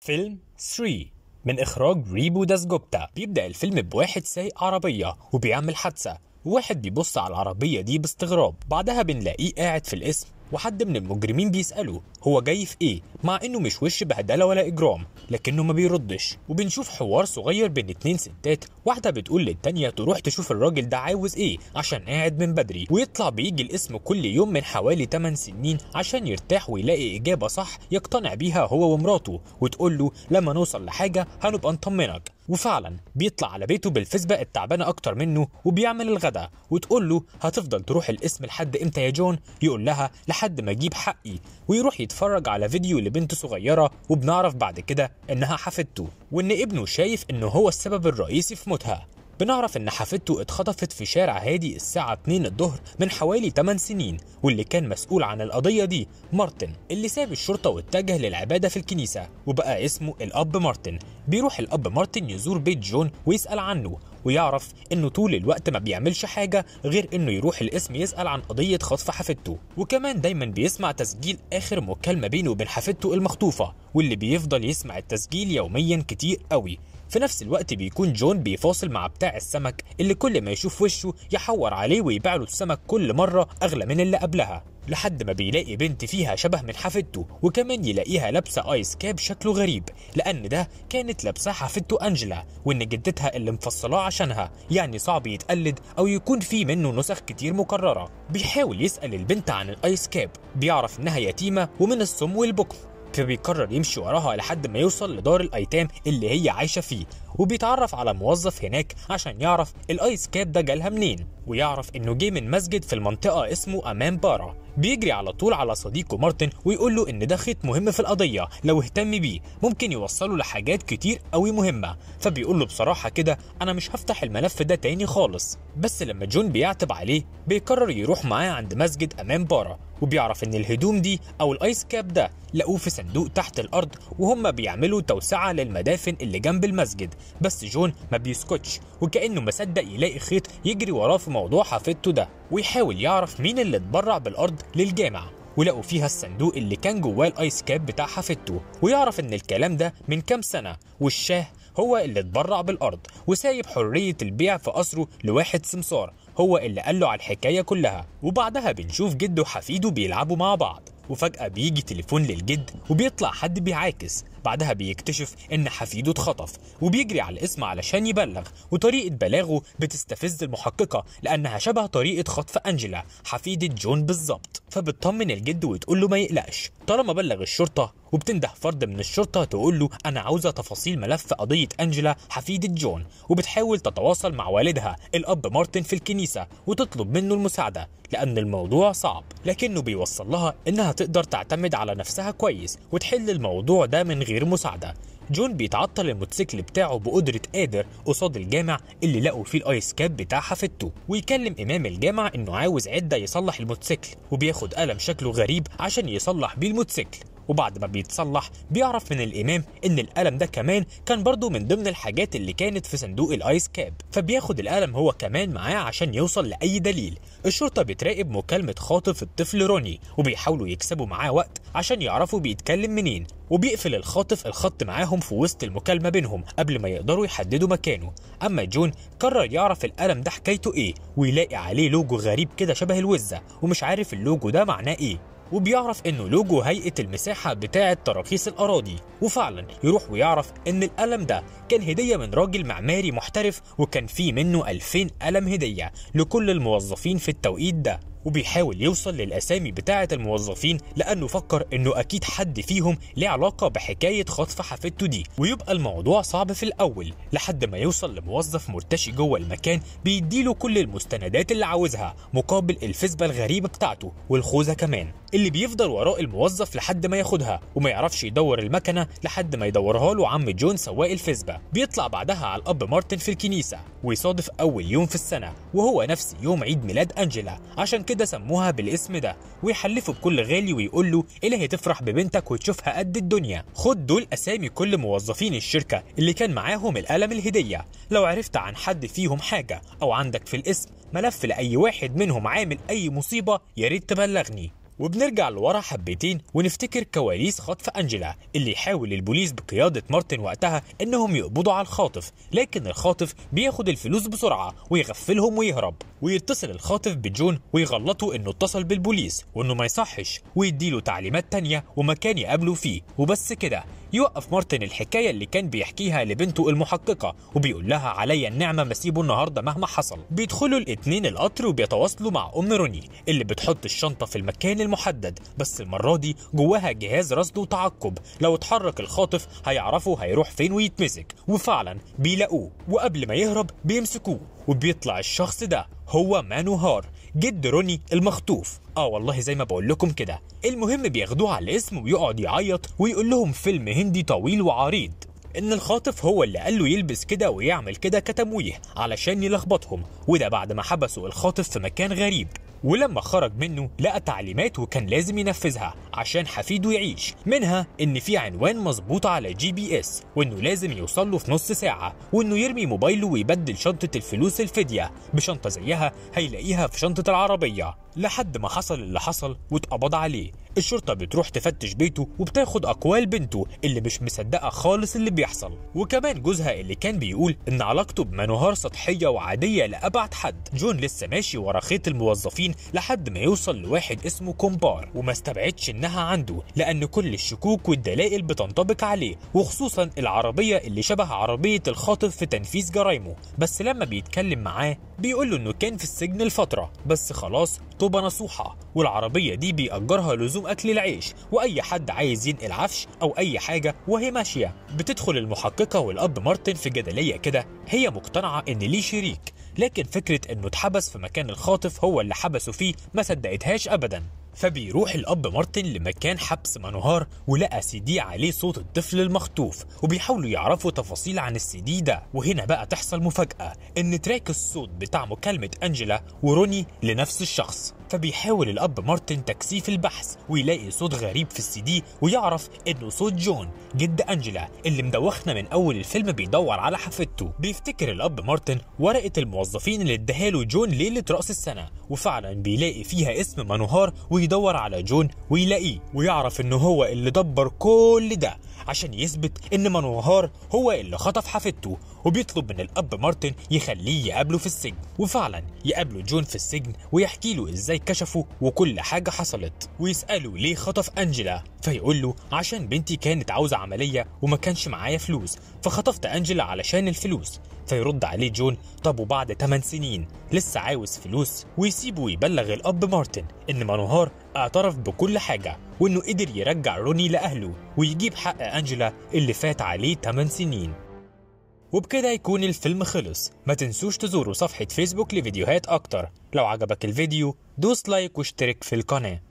فيلم 3 من إخراج ريبو داسجوبتا بيبدأ الفيلم بواحد سايق عربية وبيعمل حادثة وواحد بيبص على العربية دي باستغراب بعدها بنلاقيه قاعد في القسم وحد من المجرمين بيسأله هو جاي في ايه مع انه مش وش بهدلة ولا اجرام لكنه ما بيردش وبنشوف حوار صغير بين اتنين ستات واحده بتقول للتانيه تروح تشوف الراجل ده عاوز ايه عشان قاعد من بدري ويطلع بيجي الاسم كل يوم من حوالي 8 سنين عشان يرتاح ويلاقي اجابه صح يقتنع بيها هو ومراته وتقول له لما نوصل لحاجه هنبقى نطمنك وفعلا بيطلع على بيته بالفيسبا التعبانة أكتر منه وبيعمل الغداء وتقول له هتفضل تروح الاسم لحد إمتى يا جون؟ يقول لها لحد ما أجيب حقي ويروح يتفرج على فيديو لبنت صغيرة وبنعرف بعد كده إنها حفيدته وإن ابنه شايف إنه هو السبب الرئيسي في موتها بنعرف إن حفيدته اتخطفت في شارع هادي الساعة 2 الظهر من حوالي 8 سنين واللي كان مسؤول عن القضية دي مارتن اللي ساب الشرطة واتجه للعبادة في الكنيسة وبقى اسمه الأب مارتن بيروح الأب مارتن يزور بيت جون ويسأل عنه ويعرف انه طول الوقت ما بيعملش حاجه غير انه يروح القسم يسال عن قضيه خطف حفيدته وكمان دايما بيسمع تسجيل اخر مكالمه بينه وبين حفيدته المخطوفه واللي بيفضل يسمع التسجيل يوميا كتير قوي في نفس الوقت بيكون جون بيفاصل مع بتاع السمك اللي كل ما يشوف وشه يحور عليه ويبيع له السمك كل مره اغلى من اللي قبلها لحد ما بيلاقي بنت فيها شبه من حفيدته وكمان يلاقيها لابسه ايس كاب شكله غريب لان ده كانت لابسه حفيدته انجلا وان جدتها اللي مفصلاه عشانها يعني صعب يتقلد او يكون في منه نسخ كتير مكرره بيحاول يسال البنت عن الايس كاب بيعرف انها يتيمه ومن السم والبكم فبيقرر يمشي وراها لحد ما يوصل لدار الايتام اللي هي عايشه فيه وبيتعرف على موظف هناك عشان يعرف الايس كاب ده جالها منين ويعرف انه جه من مسجد في المنطقه اسمه امام بارا بيجري على طول على صديقه مارتن ويقول له ان ده خيط مهم في القضيه لو اهتم بيه ممكن يوصله لحاجات كتير قوي مهمه فبيقول له بصراحه كده انا مش هفتح الملف ده تاني خالص بس لما جون بيعتب عليه بيقرر يروح معاه عند مسجد امام بارا وبيعرف ان الهدوم دي او الايس كاب ده لقوه في صندوق تحت الارض وهم بيعملوا توسعه للمدافن اللي جنب المسجد بس جون ما بيسكتش وكأنه ما صدق يلاقي خيط يجري وراه في موضوع حفيدته ده ويحاول يعرف مين اللي اتبرع بالأرض للجامعة ولقوا فيها الصندوق اللي كان جواه الايس كاب بتاع حفيدته ويعرف ان الكلام ده من كام سنه والشاه هو اللي اتبرع بالارض وسايب حريه البيع في قصره لواحد سمسار هو اللي قال له على الحكايه كلها وبعدها بنشوف جده وحفيده بيلعبوا مع بعض وفجاه بيجي تليفون للجد وبيطلع حد بيعاكس بعدها بيكتشف ان حفيده اتخطف وبيجري على الاسم علشان يبلغ وطريقه بلاغه بتستفز المحققه لانها شبه طريقه خطف انجلا حفيده جون بالظبط فبتطمن الجد وتقول له ما يقلقش طالما بلغ الشرطه وبتنده فرد من الشرطه تقول له انا عاوزه تفاصيل ملف قضيه انجلا حفيده جون وبتحاول تتواصل مع والدها الاب مارتن في الكنيسه وتطلب منه المساعده لأن الموضوع صعب لكنه بيوصل لها إنها تقدر تعتمد على نفسها كويس وتحل الموضوع ده من غير مساعدة جون بيتعطل الموتوسيكل بتاعه بقدرة قادر قصاد الجامع اللي لقوا فيه الايس كاب بتاع حفيدته ويكلم امام الجامع انه عاوز عدة يصلح الموتوسيكل وبياخد قلم شكله غريب عشان يصلح بيه الموتوسيكل وبعد ما بيتصلح بيعرف من الامام ان القلم ده كمان كان برضه من ضمن الحاجات اللي كانت في صندوق الايس كاب فبياخد القلم هو كمان معاه عشان يوصل لاي دليل الشرطه بتراقب مكالمه خاطف الطفل روني وبيحاولوا يكسبوا معاه وقت عشان يعرفوا بيتكلم منين وبيقفل الخاطف الخط معاهم في وسط المكالمه بينهم قبل ما يقدروا يحددوا مكانه اما جون قرر يعرف القلم ده حكايته ايه ويلاقي عليه لوجو غريب كده شبه الوزه ومش عارف اللوجو ده معناه ايه وبيعرف انه لوجو هيئه المساحه بتاعه تراخيص الاراضي وفعلا يروح ويعرف ان القلم ده كان هديه من راجل معماري محترف وكان فيه منه 2000 قلم هديه لكل الموظفين في التوقيت ده وبيحاول يوصل للأسامي بتاعة الموظفين لأنه فكر إنه أكيد حد فيهم ليه علاقة بحكاية خطف حفيدته دي ويبقى الموضوع صعب في الأول لحد ما يوصل لموظف مرتشي جوه المكان بيديله كل المستندات اللي عاوزها مقابل الفيسبا الغريبة بتاعته والخوذة كمان اللي بيفضل وراء الموظف لحد ما ياخدها وما يعرفش يدور المكنة لحد ما يدورها له عم جون سواق الفيسبا بيطلع بعدها على الأب مارتن في الكنيسة ويصادف أول يوم في السنة وهو نفس يوم عيد ميلاد أنجلا عشان كده ده سموها بالاسم ده ويحلفه بكل غالي ويقول له إيه اللي تفرح ببنتك وتشوفها قد الدنيا خد دول اسامي كل موظفين الشركه اللي كان معاهم القلم الهديه لو عرفت عن حد فيهم حاجه او عندك في الاسم ملف لاي واحد منهم عامل اي مصيبه يا ريت تبلغني وبنرجع لورا حبتين ونفتكر كواليس خطف انجلا اللي يحاول البوليس بقياده مارتن وقتها انهم يقبضوا على الخاطف لكن الخاطف بياخد الفلوس بسرعه ويغفلهم ويهرب ويتصل الخاطف بجون ويغلطه انه اتصل بالبوليس وانه ما يصحش ويديله تعليمات تانية ومكان يقابله فيه وبس كده يوقف مارتن الحكايه اللي كان بيحكيها لبنته المحققه وبيقول لها عليا النعمه مسيبه النهارده مهما حصل بيدخلوا الاثنين القطر وبيتواصلوا مع ام روني اللي بتحط الشنطه في المكان المحدد بس المره دي جواها جهاز رصد وتعقب لو اتحرك الخاطف هيعرفوا هيروح فين ويتمسك وفعلا بيلاقوه وقبل ما يهرب بيمسكوه وبيطلع الشخص ده هو مانو هار جد روني المخطوف اه والله زي ما بقول لكم كده المهم بياخدوه على الاسم ويقعد يعيط ويقول لهم فيلم هندي طويل وعريض ان الخاطف هو اللي قال له يلبس كده ويعمل كده كتمويه علشان يلخبطهم وده بعد ما حبسوا الخاطف في مكان غريب ولما خرج منه لقى تعليمات وكان لازم ينفذها عشان حفيده يعيش منها ان في عنوان مظبوط على جي بي اس وانه لازم يوصل له في نص ساعه وانه يرمي موبايله ويبدل شنطه الفلوس الفديه بشنطه زيها هيلاقيها في شنطه العربيه لحد ما حصل اللي حصل واتقبض عليه الشرطه بتروح تفتش بيته وبتاخد اقوال بنته اللي مش مصدقه خالص اللي بيحصل وكمان جوزها اللي كان بيقول ان علاقته بمنوهار سطحيه وعاديه لابعد حد جون لسه ماشي ورا خيط الموظفين لحد ما يوصل لواحد اسمه كومبار وما استبعدش انها عنده لان كل الشكوك والدلائل بتنطبق عليه وخصوصا العربيه اللي شبه عربيه الخاطف في تنفيذ جرايمه بس لما بيتكلم معاه بيقول له انه كان في السجن لفتره بس خلاص طوبة نصوحة والعربية دي بيأجرها لزوم أكل العيش وأي حد عايز ينقل عفش أو أي حاجة وهي ماشية بتدخل المحققة والأب مارتن في جدلية كده هي مقتنعة إن ليه شريك لكن فكرة إنه اتحبس في مكان الخاطف هو اللي حبسه فيه ما صدقتهاش أبدا فبيروح الأب مارتن لمكان حبس مانوهار ولقى سيدي عليه صوت الطفل المخطوف وبيحاولوا يعرفوا تفاصيل عن السيدي ده وهنا بقى تحصل مفاجأة إن تراك الصوت بتاع مكالمة أنجلا وروني لنفس الشخص فبيحاول الأب مارتن تكثيف البحث ويلاقي صوت غريب في السي دي ويعرف إنه صوت جون جد أنجلا اللي مدوخنا من أول الفيلم بيدور على حفيدته بيفتكر الأب مارتن ورقة الموظفين اللي اداها له جون ليلة رأس السنة وفعلا بيلاقي فيها اسم مانوهار ويدور على جون ويلاقيه ويعرف إنه هو اللي دبر كل ده عشان يثبت إن مانوهار هو اللي خطف حفيدته وبيطلب من الاب مارتن يخليه يقابله في السجن وفعلا يقابله جون في السجن ويحكي له ازاي كشفه وكل حاجه حصلت ويساله ليه خطف انجلا فيقول له عشان بنتي كانت عاوزه عمليه وما كانش معايا فلوس فخطفت انجلا علشان الفلوس فيرد عليه جون طب وبعد 8 سنين لسه عاوز فلوس ويسيبه ويبلغ الاب مارتن ان مانوهار اعترف بكل حاجه وانه قدر يرجع روني لاهله ويجيب حق انجلا اللي فات عليه 8 سنين وبكده يكون الفيلم خلص ما تنسوش تزوروا صفحة فيسبوك لفيديوهات أكتر لو عجبك الفيديو دوس لايك واشترك في القناة